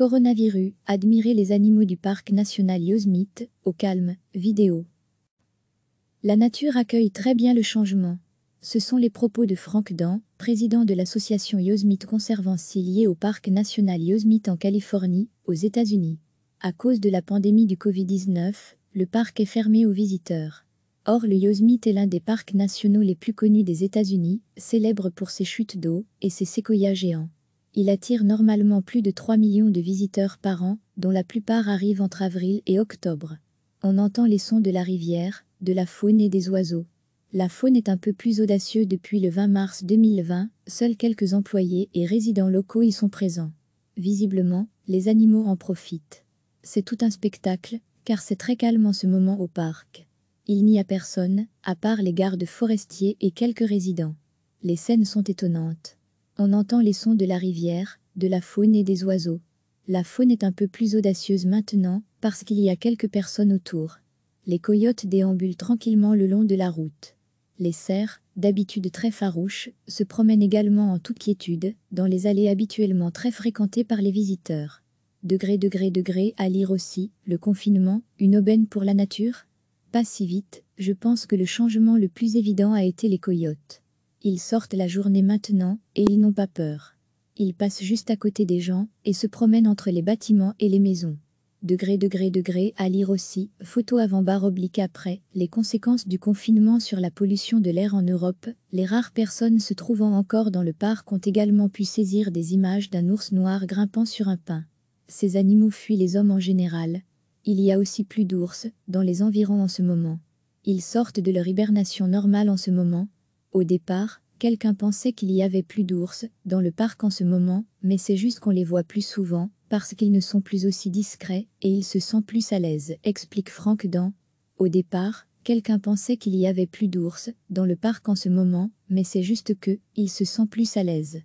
Coronavirus, admirer les animaux du parc national Yosemite, au calme, vidéo. La nature accueille très bien le changement. Ce sont les propos de Frank Dan, président de l'association Yosemite Conservancy liée au parc national Yosemite en Californie, aux États-Unis. À cause de la pandémie du Covid-19, le parc est fermé aux visiteurs. Or, le Yosemite est l'un des parcs nationaux les plus connus des États-Unis, célèbre pour ses chutes d'eau et ses séquoias géants. Il attire normalement plus de 3 millions de visiteurs par an, dont la plupart arrivent entre avril et octobre. On entend les sons de la rivière, de la faune et des oiseaux. La faune est un peu plus audacieuse depuis le 20 mars 2020, seuls quelques employés et résidents locaux y sont présents. Visiblement, les animaux en profitent. C'est tout un spectacle, car c'est très calme en ce moment au parc. Il n'y a personne, à part les gardes forestiers et quelques résidents. Les scènes sont étonnantes on entend les sons de la rivière, de la faune et des oiseaux. La faune est un peu plus audacieuse maintenant, parce qu'il y a quelques personnes autour. Les coyotes déambulent tranquillement le long de la route. Les cerfs, d'habitude très farouches, se promènent également en toute quiétude, dans les allées habituellement très fréquentées par les visiteurs. Degré, degré, degré, à lire aussi, le confinement, une aubaine pour la nature Pas si vite, je pense que le changement le plus évident a été les coyotes. Ils sortent la journée maintenant, et ils n'ont pas peur. Ils passent juste à côté des gens, et se promènent entre les bâtiments et les maisons. Degré, degré, degré, à lire aussi, photo avant barre oblique après, les conséquences du confinement sur la pollution de l'air en Europe, les rares personnes se trouvant encore dans le parc ont également pu saisir des images d'un ours noir grimpant sur un pin. Ces animaux fuient les hommes en général. Il y a aussi plus d'ours dans les environs en ce moment. Ils sortent de leur hibernation normale en ce moment, au départ, quelqu'un pensait qu'il y avait plus d'ours dans le parc en ce moment, mais c'est juste qu'on les voit plus souvent, parce qu'ils ne sont plus aussi discrets et ils se sentent plus à l'aise, explique Franck dans Au départ, quelqu'un pensait qu'il y avait plus d'ours dans le parc en ce moment, mais c'est juste que, ils se sentent plus à l'aise.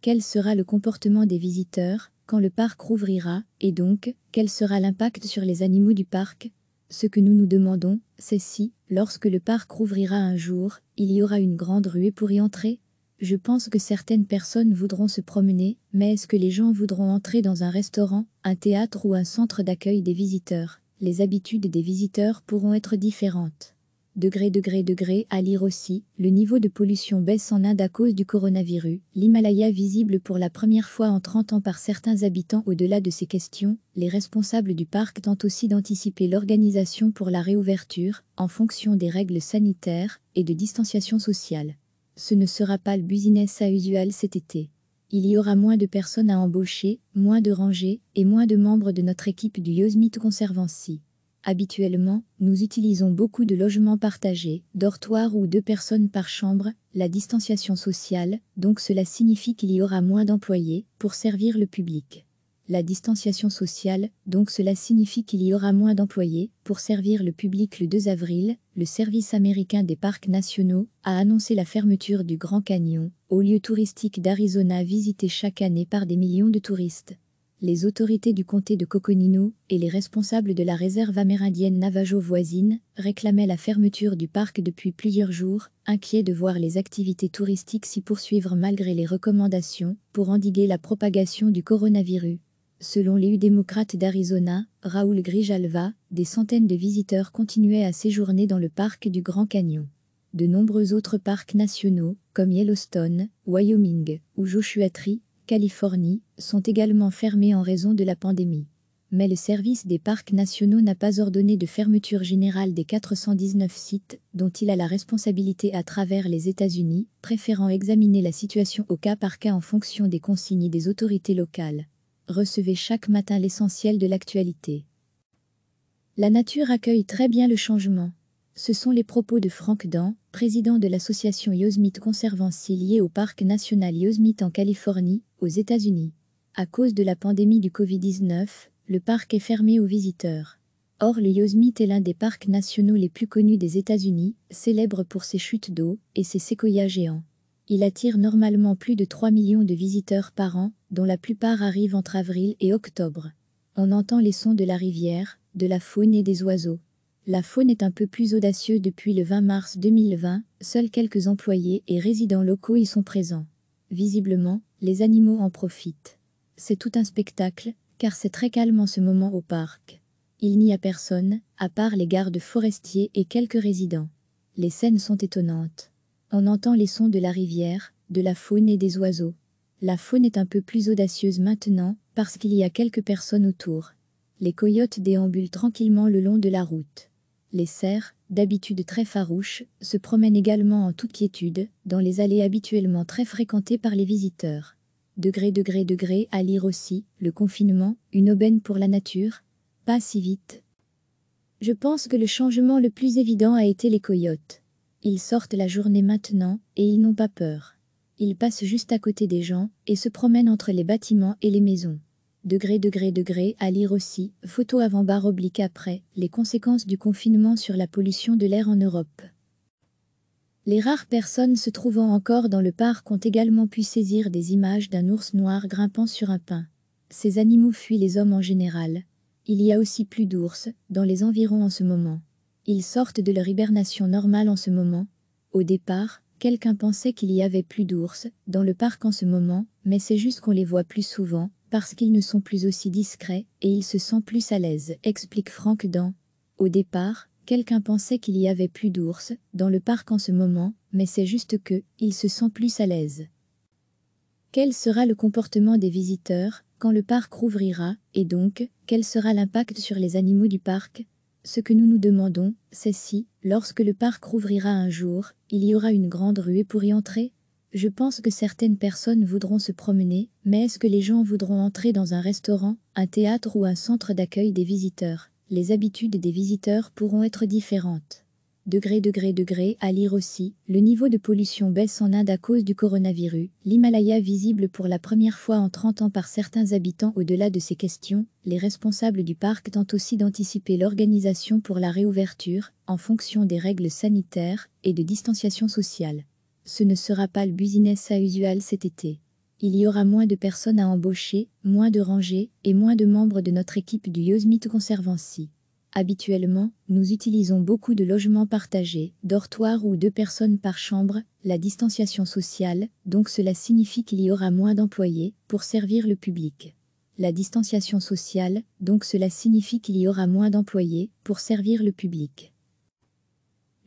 Quel sera le comportement des visiteurs quand le parc rouvrira, et donc, quel sera l'impact sur les animaux du parc ce que nous nous demandons, c'est si, lorsque le parc rouvrira un jour, il y aura une grande ruée pour y entrer Je pense que certaines personnes voudront se promener, mais est-ce que les gens voudront entrer dans un restaurant, un théâtre ou un centre d'accueil des visiteurs Les habitudes des visiteurs pourront être différentes degré degré degré à lire aussi, le niveau de pollution baisse en Inde à cause du coronavirus, l'Himalaya visible pour la première fois en 30 ans par certains habitants au-delà de ces questions, les responsables du parc tentent aussi d'anticiper l'organisation pour la réouverture, en fonction des règles sanitaires et de distanciation sociale. Ce ne sera pas le business à usual cet été il y aura moins de personnes à embaucher, moins de rangées et moins de membres de notre équipe du Yosemite Conservancy. Habituellement, nous utilisons beaucoup de logements partagés, dortoirs ou deux personnes par chambre, la distanciation sociale, donc cela signifie qu'il y aura moins d'employés pour servir le public. La distanciation sociale, donc cela signifie qu'il y aura moins d'employés pour servir le public le 2 avril, le service américain des parcs nationaux a annoncé la fermeture du Grand Canyon, au lieu touristique d'Arizona visité chaque année par des millions de touristes les autorités du comté de Coconino et les responsables de la réserve amérindienne Navajo voisine réclamaient la fermeture du parc depuis plusieurs jours, inquiets de voir les activités touristiques s'y poursuivre malgré les recommandations pour endiguer la propagation du coronavirus. Selon l'élu démocrate d'Arizona, Raoul Grijalva, des centaines de visiteurs continuaient à séjourner dans le parc du Grand Canyon. De nombreux autres parcs nationaux, comme Yellowstone, Wyoming ou Joshua Tree, Californie sont également fermés en raison de la pandémie. Mais le service des parcs nationaux n'a pas ordonné de fermeture générale des 419 sites dont il a la responsabilité à travers les États-Unis, préférant examiner la situation au cas par cas en fonction des consignes des autorités locales. Recevez chaque matin l'essentiel de l'actualité. La nature accueille très bien le changement. Ce sont les propos de Frank Dan, président de l'association Yosemite Conservancy liée au parc national Yosemite en Californie, aux États-Unis. À cause de la pandémie du Covid-19, le parc est fermé aux visiteurs. Or, le Yosemite est l'un des parcs nationaux les plus connus des États-Unis, célèbre pour ses chutes d'eau et ses séquoias géants. Il attire normalement plus de 3 millions de visiteurs par an, dont la plupart arrivent entre avril et octobre. On entend les sons de la rivière, de la faune et des oiseaux. La faune est un peu plus audacieuse depuis le 20 mars 2020, seuls quelques employés et résidents locaux y sont présents. Visiblement, les animaux en profitent. C'est tout un spectacle, car c'est très calme en ce moment au parc. Il n'y a personne, à part les gardes forestiers et quelques résidents. Les scènes sont étonnantes. On entend les sons de la rivière, de la faune et des oiseaux. La faune est un peu plus audacieuse maintenant, parce qu'il y a quelques personnes autour. Les coyotes déambulent tranquillement le long de la route. Les cerfs, d'habitude très farouches, se promènent également en toute quiétude, dans les allées habituellement très fréquentées par les visiteurs. Degré, degré, degré, à lire aussi, le confinement, une aubaine pour la nature. Pas si vite. Je pense que le changement le plus évident a été les coyotes. Ils sortent la journée maintenant, et ils n'ont pas peur. Ils passent juste à côté des gens, et se promènent entre les bâtiments et les maisons degré degré degré à lire aussi, photo avant barre oblique après, les conséquences du confinement sur la pollution de l'air en Europe. Les rares personnes se trouvant encore dans le parc ont également pu saisir des images d'un ours noir grimpant sur un pin. Ces animaux fuient les hommes en général. Il y a aussi plus d'ours dans les environs en ce moment. Ils sortent de leur hibernation normale en ce moment. Au départ, quelqu'un pensait qu'il y avait plus d'ours dans le parc en ce moment, mais c'est juste qu'on les voit plus souvent, parce qu'ils ne sont plus aussi discrets et ils se sentent plus à l'aise, explique Franck dans « Au départ, quelqu'un pensait qu'il y avait plus d'ours dans le parc en ce moment, mais c'est juste que, ils se sentent plus à l'aise. Quel sera le comportement des visiteurs quand le parc rouvrira, et donc, quel sera l'impact sur les animaux du parc Ce que nous nous demandons, c'est si, lorsque le parc rouvrira un jour, il y aura une grande ruée pour y entrer je pense que certaines personnes voudront se promener, mais est-ce que les gens voudront entrer dans un restaurant, un théâtre ou un centre d'accueil des visiteurs Les habitudes des visiteurs pourront être différentes. Degré, degré, degré, à lire aussi, le niveau de pollution baisse en Inde à cause du coronavirus, l'Himalaya visible pour la première fois en 30 ans par certains habitants au-delà de ces questions, les responsables du parc tentent aussi d'anticiper l'organisation pour la réouverture, en fonction des règles sanitaires et de distanciation sociale ce ne sera pas le business à usual cet été. Il y aura moins de personnes à embaucher, moins de rangées et moins de membres de notre équipe du Yosemite Conservancy. Habituellement, nous utilisons beaucoup de logements partagés, dortoirs ou deux personnes par chambre, la distanciation sociale, donc cela signifie qu'il y aura moins d'employés pour servir le public. La distanciation sociale, donc cela signifie qu'il y aura moins d'employés pour servir le public.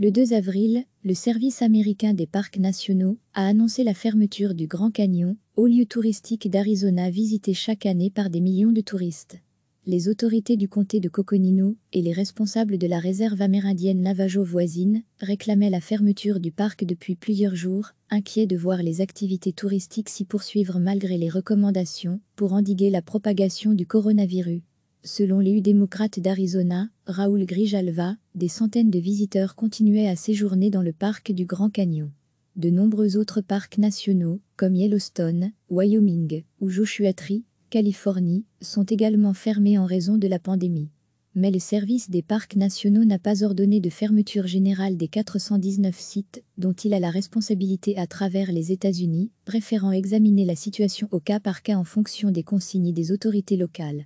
Le 2 avril, le service américain des parcs nationaux a annoncé la fermeture du Grand Canyon, haut lieu touristique d'Arizona visité chaque année par des millions de touristes. Les autorités du comté de Coconino et les responsables de la réserve amérindienne Navajo voisine réclamaient la fermeture du parc depuis plusieurs jours, inquiets de voir les activités touristiques s'y poursuivre malgré les recommandations pour endiguer la propagation du coronavirus. Selon l'élu démocrate d'Arizona, Raoul Grijalva, des centaines de visiteurs continuaient à séjourner dans le parc du Grand Canyon. De nombreux autres parcs nationaux, comme Yellowstone, Wyoming ou Joshua Tree, Californie, sont également fermés en raison de la pandémie. Mais le service des parcs nationaux n'a pas ordonné de fermeture générale des 419 sites dont il a la responsabilité à travers les États-Unis, préférant examiner la situation au cas par cas en fonction des consignes des autorités locales.